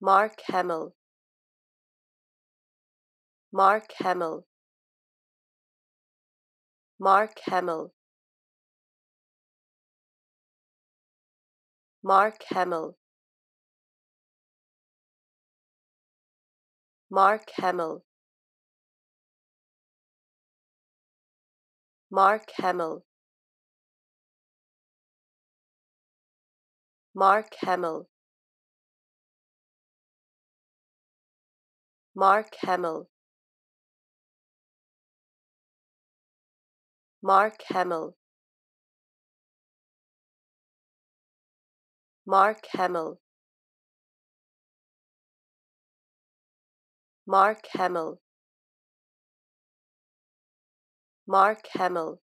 Mark Hamill Mark Hamill Mark Hamill Mark Hamill Mark Hamill Mark Hamill Mark Hamill Mark Hamill Mark Hamill Mark Hamill Mark Hamill Mark Hamill